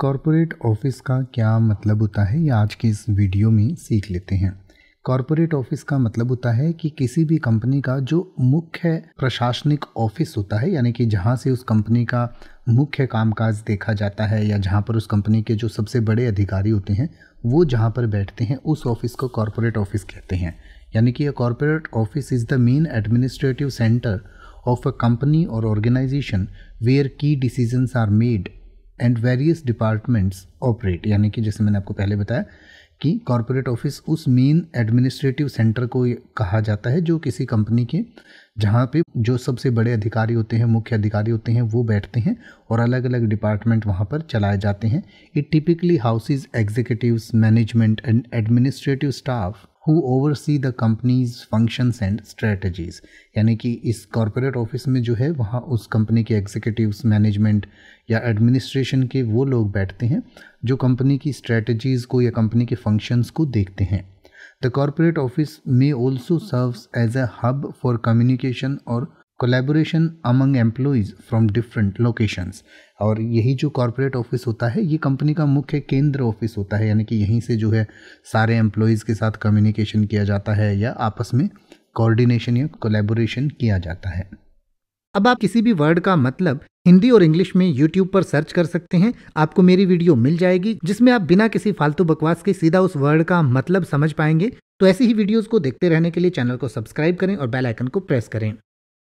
corporate office का क्या मतलब होता है ये आज के इस वीडियो में सीख लेते हैं कॉरपोरेट ऑफिस का मतलब होता है कि किसी भी कंपनी का जो मुख्य प्रशासनिक ऑफिस होता है यानी कि जहाँ से उस कंपनी का मुख्य कामकाज देखा जाता है या जहाँ पर उस कंपनी के जो सबसे बड़े अधिकारी होते हैं वो जहाँ पर बैठते हैं उस ऑफिस को कॉरपोरेट ऑफिस कहते हैं यानी कि यह corporate office is the main administrative centre of a company और organisation where key decisions are made and various departments operate यानी कि जैसे मैंने आपको पहले बताया कि कॉरपोरेट ऑफिस उस मेन एडमिनिस्ट्रेटिव सेंटर को कहा जाता है जो किसी कंपनी के जहाँ पे जो सबसे बड़े अधिकारी होते हैं मुख्य अधिकारी होते हैं वो बैठते हैं और अलग अलग डिपार्टमेंट वहाँ पर चलाए जाते हैं it typically houses executive management and administrative staff who oversee the company's functions and strategies यानी कि इस कॉरपोरेट ऑफिस में जो है वहाँ उस कंपनी के एग्जीक्यूटिव मैनेजमेंट या एडमिनिस्ट्रेशन के वो लोग बैठते हैं जो कंपनी की स्ट्रेटजीज़ को या कंपनी के फंक्शंस को देखते हैं the corporate office may also serves as a hub for communication और collaboration among employees from different locations और यही जो कॉरपोरेट ऑफिस होता है ये कंपनी का मुख्य केंद्र ऑफिस होता है यानी कि यहीं से जो है सारे एम्प्लॉयज़ के साथ कम्युनिकेशन किया जाता है या आपस में कोऑर्डिनेशन या कोलेबोरेशन किया जाता है अब आप किसी भी वर्ड का मतलब हिंदी और इंग्लिश में YouTube पर सर्च कर सकते हैं आपको मेरी वीडियो मिल जाएगी जिसमें आप बिना किसी फालतू बकवास के सीधा उस वर्ड का मतलब समझ पाएंगे तो ऐसी ही वीडियोस को देखते रहने के लिए चैनल को सब्सक्राइब करें और बेल आइकन को प्रेस करें